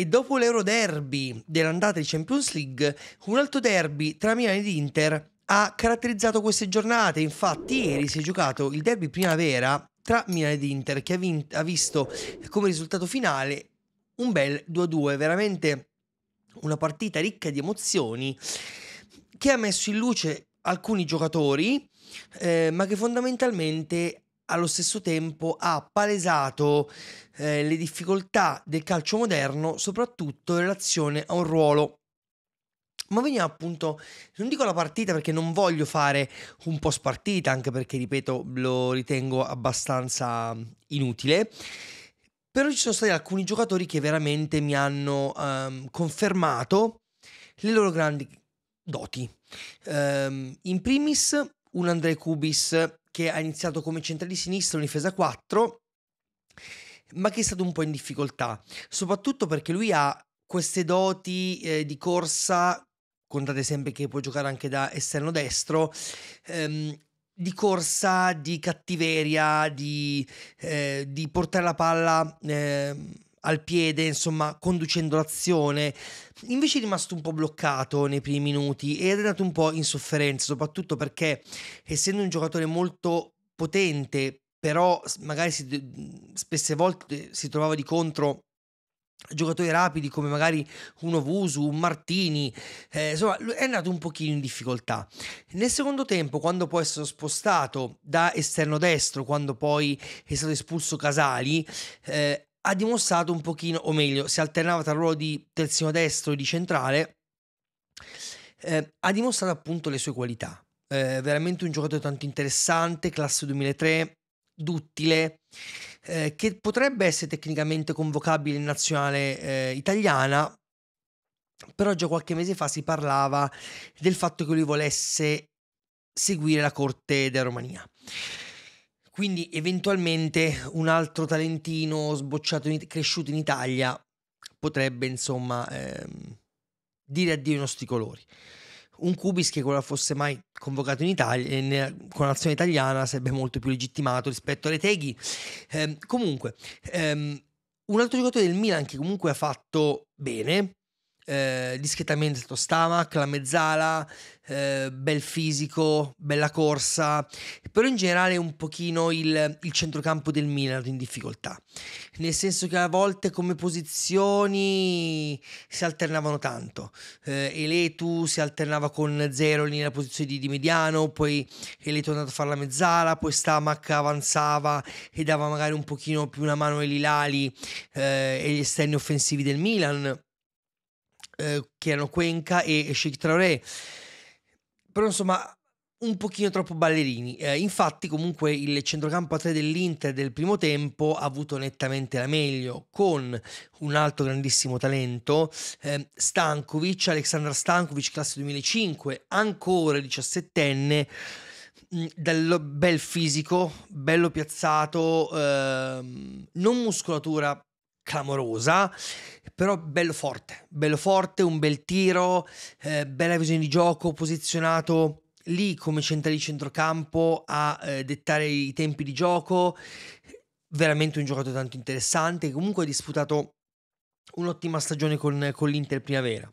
e dopo l'Euro Derby dell'andata di Champions League, un altro derby tra Milan ed Inter ha caratterizzato queste giornate. Infatti, ieri si è giocato il derby primavera tra Milan ed Inter, che ha, vinto, ha visto come risultato finale un bel 2-2, veramente una partita ricca di emozioni che ha messo in luce alcuni giocatori, eh, ma che fondamentalmente allo stesso tempo ha palesato eh, le difficoltà del calcio moderno, soprattutto in relazione a un ruolo ma veniamo appunto, non dico la partita perché non voglio fare un po' spartita, anche perché, ripeto, lo ritengo abbastanza inutile. Però ci sono stati alcuni giocatori che veramente mi hanno um, confermato le loro grandi doti. Um, in primis un Andrei Kubis che ha iniziato come di sinistra in difesa 4, ma che è stato un po' in difficoltà, soprattutto perché lui ha queste doti eh, di corsa, contate sempre che può giocare anche da esterno destro, ehm, di corsa, di cattiveria, di, eh, di portare la palla. Eh, al piede, insomma, conducendo l'azione. Invece è rimasto un po' bloccato nei primi minuti ed è andato un po' in sofferenza, soprattutto perché essendo un giocatore molto potente, però magari si, spesse volte si trovava di contro giocatori rapidi come magari un Ovusu, un Martini, eh, insomma è andato un pochino in difficoltà. Nel secondo tempo, quando poi è stato spostato da esterno destro, quando poi è stato espulso Casali, eh, ha dimostrato un pochino, o meglio, si alternava tra il ruolo di terzino destro e di centrale, eh, ha dimostrato appunto le sue qualità. Eh, veramente un giocatore tanto interessante, classe 2003, duttile, eh, che potrebbe essere tecnicamente convocabile in nazionale eh, italiana, però già qualche mese fa si parlava del fatto che lui volesse seguire la corte della Romania. Quindi eventualmente un altro talentino sbocciato, in, cresciuto in Italia potrebbe insomma ehm, dire addio ai nostri colori. Un Cubis che quella fosse mai convocato in Italia, eh, in, con l'azione italiana sarebbe molto più legittimato rispetto alle Teghi. Ehm, comunque, ehm, un altro giocatore del Milan che comunque ha fatto bene eh, discretamente Stamac, la mezzala, eh, bel fisico, bella corsa, però in generale un pochino il, il, centrocampo del Milan in difficoltà, nel senso che a volte come posizioni si alternavano tanto, eh, Eletu si alternava con Zero nella posizione di, di mediano, poi Eletu è andato a fare la mezzala, poi Stamac avanzava e dava magari un pochino più una mano ai Lilali eh, e gli esterni offensivi del Milan eh, che erano Cuenca e Sheikh Traoré. Però insomma un pochino troppo ballerini. Eh, infatti comunque il centrocampo a 3 dell'Inter del primo tempo ha avuto nettamente la meglio con un altro grandissimo talento, eh, Stankovic, Aleksandra Stankovic, classe 2005, ancora 17enne, mm, dal bel fisico, bello piazzato, eh, non muscolatura clamorosa, però bello forte, bello forte, un bel tiro, eh, bella visione di gioco, posizionato lì come centrale di centrocampo a eh, dettare i tempi di gioco, veramente un giocatore tanto interessante, comunque ha disputato un'ottima stagione con, con l'Inter primavera.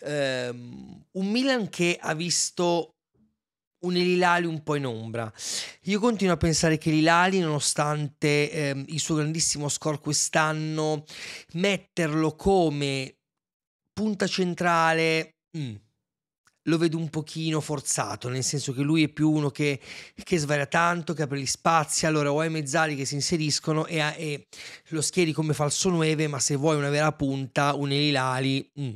Um, un Milan che ha visto un Elilali un po' in ombra. Io continuo a pensare che Elilali, nonostante eh, il suo grandissimo score quest'anno, metterlo come punta centrale... Mm, lo vedo un pochino forzato, nel senso che lui è più uno che, che svaria tanto, che apre gli spazi, allora o hai mezzali che si inseriscono e, e lo schieri come falso 9, ma se vuoi una vera punta, un Elilali... Mm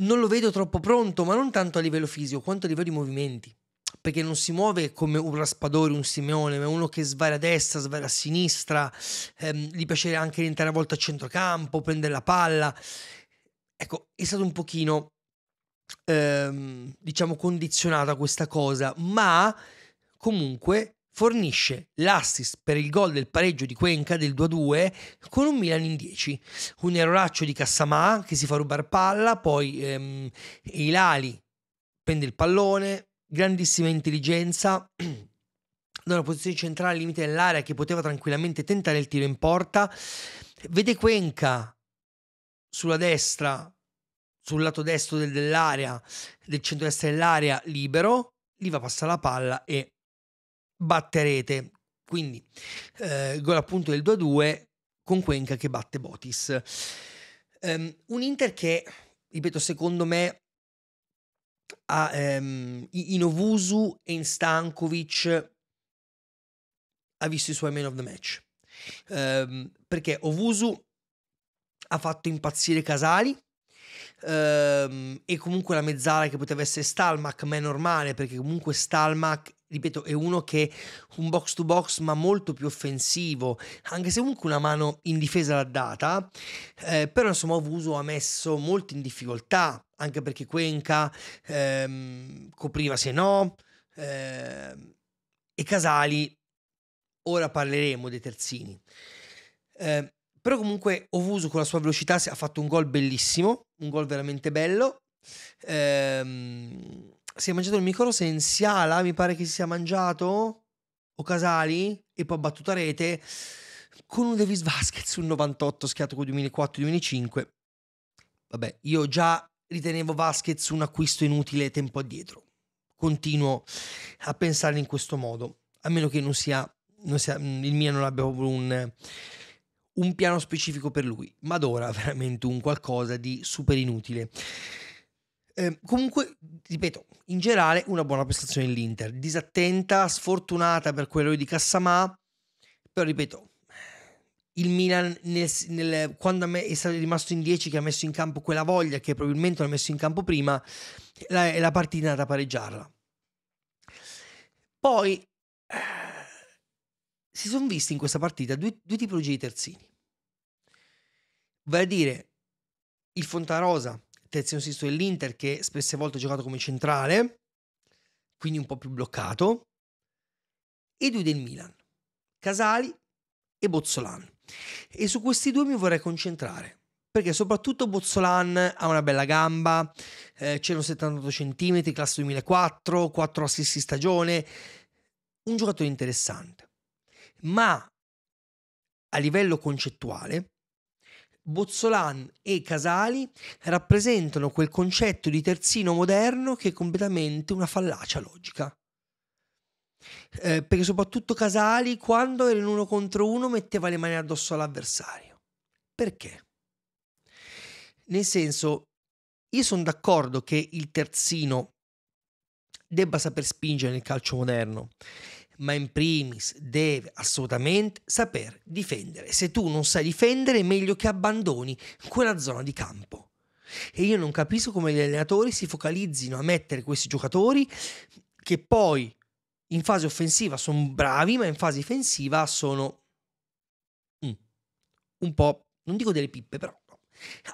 non lo vedo troppo pronto, ma non tanto a livello fisico quanto a livello di movimenti. Perché non si muove come un raspadore, un Simeone, ma uno che svara a destra, svara a sinistra, ehm, gli piace anche rientrare a volte a centrocampo, prendere la palla. Ecco, è stato un pochino, ehm, diciamo, condizionata questa cosa, ma comunque fornisce l'assist per il gol del pareggio di Cuenca del 2-2 con un Milan in 10. Un erroraccio di Cassamà che si fa rubare palla, poi ehm, Ilali prende il pallone, grandissima intelligenza. da una posizione centrale al limite dell'area che poteva tranquillamente tentare il tiro in porta. Vede Cuenca sulla destra, sul lato destro dell'area, del centro-destra dell'area libero, lì va passa la palla e batterete. Quindi eh, gol appunto del 2-2 con Cuenca che batte Botis. Um, un Inter che, ripeto, secondo me ha um, ehm, in Ovusu e in Stankovic ha visto i suoi man of the match. Um, perché Ovusu ha fatto impazzire Casali e comunque la mezzala che poteva essere Stalmac ma è normale perché comunque Stalmac ripeto, è uno che un box to box ma molto più offensivo, anche se comunque una mano in difesa l'ha data, eh, però insomma Ovuso ha messo molto in difficoltà, anche perché Cuenca ehm, copriva se no, ehm, e Casali, ora parleremo dei terzini. Eh, però comunque Ovuso con la sua velocità ha fatto un gol bellissimo, un gol veramente bello. Ehm, si è mangiato il micro se in Siala, mi pare che si sia mangiato, o Casali, e poi ha battuto a rete, con un Davis Vasquez sul 98 schiato con 2004-2005. Vabbè, io già ritenevo Vasquez un acquisto inutile tempo addietro. Continuo a pensare in questo modo, a meno che non sia, non sia il mio non abbia un, un piano specifico per lui, ma ad ora veramente un qualcosa di super inutile. Ehm, comunque, ripeto, in generale una buona prestazione dell'Inter, disattenta, sfortunata per quello di Cassamà, però ripeto, il Milan nel, nel, quando è stato rimasto in 10 che ha messo in campo quella voglia che probabilmente l'ha messo in campo prima, la, la partita è andata a pareggiarla. Poi eh, si sono visti in questa partita due, due tipologie di terzini. Vale a dire il Fontarosa terzino sinistro dell'Inter che spesse volte ha giocato come centrale, quindi un po' più bloccato, e due del Milan, Casali e Bozzolan. E su questi due mi vorrei concentrare, perché soprattutto Bozzolan ha una bella gamba, eh, 78 cm, classe 2004, 4 assist di stagione, un giocatore interessante. Ma a livello concettuale Bozzolan e Casali rappresentano quel concetto di terzino moderno che è completamente una fallacia logica. Eh, perché soprattutto Casali, quando era in uno contro uno, metteva le mani addosso all'avversario. Perché? Nel senso, io sono d'accordo che il terzino debba saper spingere nel calcio moderno, ma in primis deve assolutamente saper difendere. Se tu non sai difendere, è meglio che abbandoni quella zona di campo. E io non capisco come gli allenatori si focalizzino a mettere questi giocatori che poi in fase offensiva sono bravi, ma in fase difensiva sono mm, un po', non dico delle pippe, però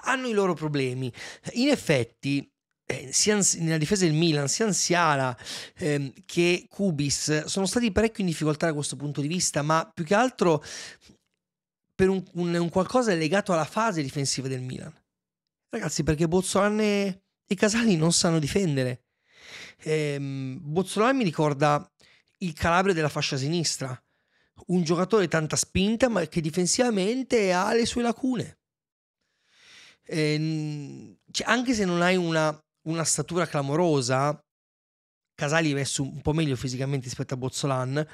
hanno i loro problemi. In effetti, eh, sia nella difesa del Milan, sia Ansiala ehm, che Kubis sono stati parecchio in difficoltà da questo punto di vista, ma più che altro per un, un, un qualcosa legato alla fase difensiva del Milan. Ragazzi, perché Bozzolane e Casali non sanno difendere. Ehm, Bozzolani mi ricorda il Calabria della fascia sinistra, un giocatore tanta spinta ma che difensivamente ha le sue lacune. Eh, cioè, anche se non hai una una statura clamorosa. Casali è messo un po' meglio fisicamente rispetto a Bozzolan,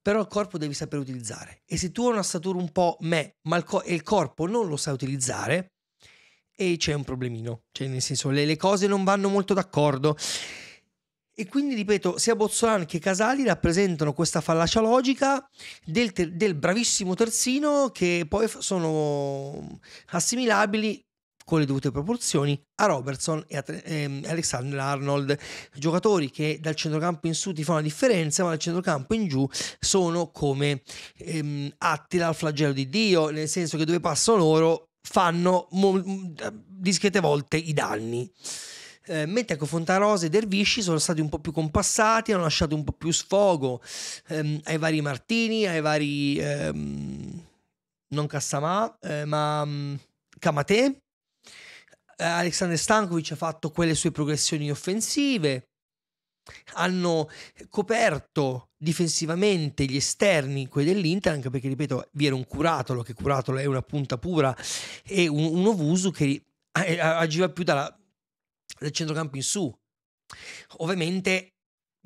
però il corpo devi sapere utilizzare. E se tu hai una statura un po' me, ma il, co- il corpo non lo sai utilizzare, e c'è un problemino. Cioè, nel senso, le, le cose non vanno molto d'accordo. E quindi, ripeto, sia Bozzolan che Casali rappresentano questa fallacia logica del, ter- del bravissimo terzino che poi sono assimilabili con le dovute proporzioni a Robertson e a ehm, Alexander Arnold, giocatori che dal centrocampo in su ti fanno la differenza, ma dal centrocampo in giù sono come ehm, Attila al flagello di Dio, nel senso che dove passano loro fanno mo- discrete volte i danni. Eh, mentre ecco Fontarosa e Dervisci sono stati un po' più compassati, hanno lasciato un po' più sfogo ehm, ai vari Martini, ai vari ehm, non Cassamà, eh, ma um, mm, Camate eh, Alexander Stankovic ha fatto quelle sue progressioni offensive, hanno coperto difensivamente gli esterni, quelli dell'Inter, anche perché, ripeto, vi era un Curatolo, che Curatolo è una punta pura, e un, un Ovusu che eh, eh, agiva più dalla, dal centrocampo in su. Ovviamente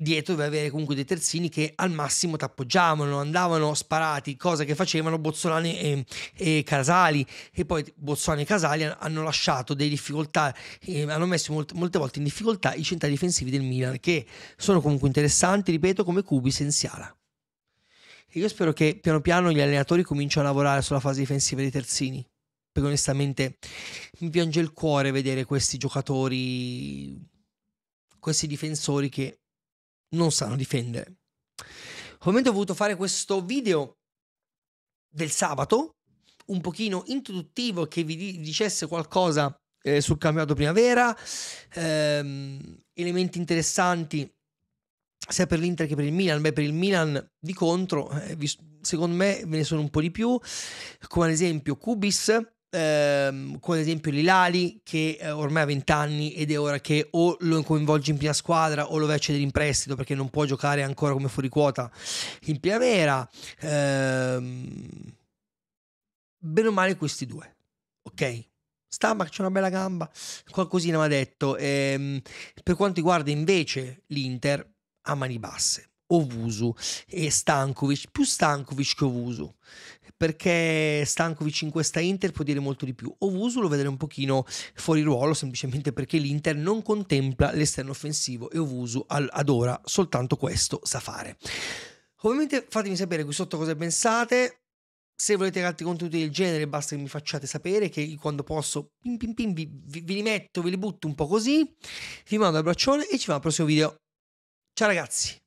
dietro dovevi avere comunque dei terzini che al massimo ti appoggiavano, andavano sparati, cosa che facevano Bozzolani e, e Casali. E poi Bozzolani e Casali hanno lasciato delle difficoltà, eh, hanno messo molte, molte volte in difficoltà i centri difensivi del Milan, che sono comunque interessanti, ripeto, come Cubi Senziala. E io spero che piano piano gli allenatori cominciano a lavorare sulla fase difensiva dei terzini. Perché onestamente mi piange il cuore vedere questi giocatori, questi difensori che non sanno difendere. Ovviamente ho voluto fare questo video del sabato, un pochino introduttivo che vi dicesse qualcosa eh, sul campionato primavera, ehm, elementi interessanti sia per l'Inter che per il Milan. Beh, per il Milan di contro, eh, vi, secondo me ve ne sono un po' di più, come ad esempio Kubis ehm, con esempio Lilali che eh, ormai ha 20 anni ed è ora che o lo coinvolge in prima squadra o lo vai a cedere in prestito perché non può giocare ancora come fuoriquota in primavera. Ehm, bene o male questi due, ok? Stamma c'è una bella gamba, qualcosina mi ha detto. Ehm, per quanto riguarda invece l'Inter, a mani basse Ovusu e Stankovic, più Stankovic che Ovusu perché Stankovic in questa Inter può dire molto di più. Ovusu lo vedere un pochino fuori ruolo semplicemente perché l'Inter non contempla l'esterno offensivo e Ovusu ad ora soltanto questo sa fare. Ovviamente fatemi sapere qui sotto cosa pensate. Se volete altri contenuti del genere basta che mi facciate sapere che quando posso pim pim pim, vi, vi, vi li metto, ve li butto un po' così. Vi mando un abbraccione e ci vediamo al prossimo video. Ciao ragazzi!